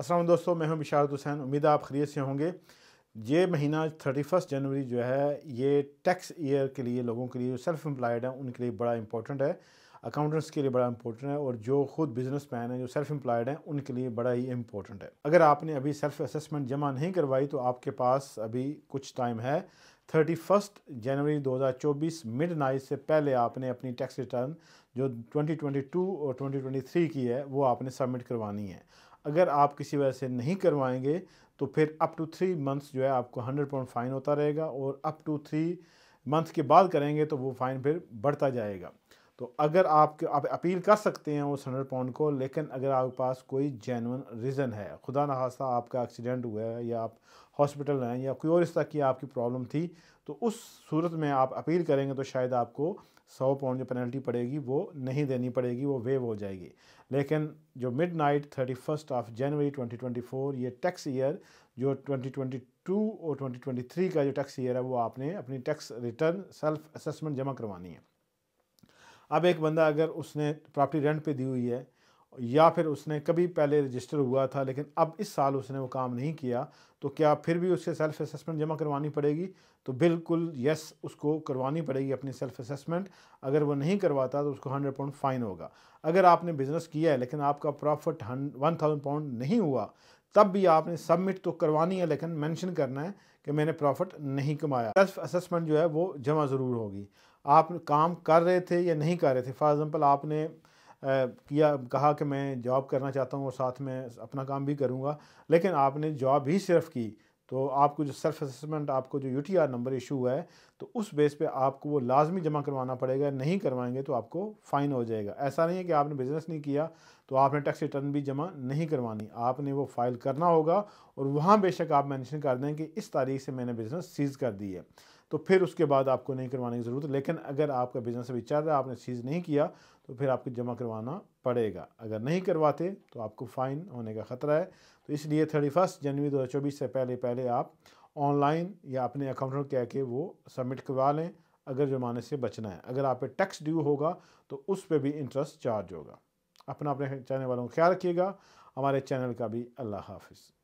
असलम दोस्तों मैं हूं बिशारत हुसैन उम्मीद आप खरीद से होंगे ये महीना थर्टी फर्स्ट जनवरी जो है ये टैक्स ईयर के लिए लोगों के लिए सेल्फ एम्प्लॉयड हैं उनके लिए बड़ा इंपॉर्टेंट है अकाउंटेंट्स के लिए बड़ा इंपॉर्टेंट है और जो खुद बिजनेस मैन है जो सेल्फ एम्प्लॉयड हैं उनके लिए बड़ा ही इंपॉर्टेंट है अगर आपने अभी सेल्फ असेसमेंट जमा नहीं करवाई तो आपके पास अभी कुछ टाइम है thirty first January 2024 midnight से पहले आपने अपनी टैक्स रिटर्न जो 2022 और 2023 की है वो आपने सबमिट करवानी है अगर आप किसी वजह से नहीं करवाएंगे तो फिर अप टू थ्री मंथ्स जो है आपको हंड्रेड पाउंड फ़ाइन होता रहेगा और अप टू थ्री मंथ के बाद करेंगे तो वो फ़ाइन फिर बढ़ता जाएगा तो अगर आप आप अपील कर सकते हैं उस हंड्रेड पाउंड को लेकिन अगर आपके पास कोई जेनवन रीज़न है खुदा ना खास्ता आपका एक्सीडेंट हुआ है या आप हॉस्पिटल हैं या कोई और इस तरह की आपकी प्रॉब्लम थी तो उस सूरत में आप अपील करेंगे तो शायद आपको सौ पाउंड जो पेनल्टी पड़ेगी वो नहीं देनी पड़ेगी वो वेव हो जाएगी लेकिन जो midnight thirty first of January for ये टैक्स ईयर जो टू और थ्री का जो टैक्स ईयर है वो आपने अपनी टैक्स रिटर्न सेल्फ असेसमेंट जमा करवानी है अब एक बंदा अगर उसने प्रॉपर्टी रेंट पे दी हुई है या फिर उसने कभी पहले रजिस्टर हुआ था लेकिन अब इस साल उसने वो काम नहीं किया तो क्या फिर भी उसे सेल्फ असेसमेंट जमा करवानी पड़ेगी तो बिल्कुल यस उसको करवानी पड़ेगी अपनी सेल्फ असेसमेंट अगर वो नहीं करवाता तो उसको हंड्रेड पाउंड फ़ाइन होगा अगर आपने बिज़नेस किया है लेकिन आपका प्रॉफिट वन थाउजेंड पाउंड नहीं हुआ तब भी आपने सबमिट तो करवानी है लेकिन मेंशन करना है कि मैंने प्रॉफिट नहीं कमाया सेल्फ असेसमेंट जो है वो जमा ज़रूर होगी आप काम कर रहे थे या नहीं कर रहे थे फॉर एग्ज़ाम्पल आपने किया कहा कि मैं जॉब करना चाहता हूँ और साथ में अपना काम भी करूँगा लेकिन आपने जॉब ही सिर्फ की तो आपको जो सेल्फ असमेंट आपको जो U T R number issue हुआ है तो उस बेस पे आपको वो लाजमी जमा करवाना पड़ेगा नहीं करवाएंगे तो आपको फ़ाइन हो जाएगा ऐसा नहीं है कि आपने बिज़नेस नहीं किया तो आपने टैक्स रिटर्न भी जमा नहीं करवानी आपने वो फाइल करना होगा और वहाँ बेशक आप मैंशन कर दें कि इस तारीख से मैंने बिज़नेस सीज़ कर दी है तो फिर उसके बाद आपको नहीं करवाने की ज़रूरत लेकिन अगर आपका बिज़नेस अभी चल रहा है आपने सीज़ नहीं किया तो फिर आपको जमा करवाना पड़ेगा अगर नहीं करवाते तो आपको फ़ाइन होने का ख़तरा है तो इसलिए थर्टी फर्स्ट जनवरी दो से पहले पहले आप ऑनलाइन या अपने अकाउंटेंट कह के वो सबमिट करवा लें अगर जुर्माने से बचना है अगर आप पे टैक्स ड्यू होगा तो उस पर भी इंटरेस्ट चार्ज होगा अपना अपने चैनल वालों का ख्याल रखिएगा हमारे चैनल का भी अल्लाह हाफिज़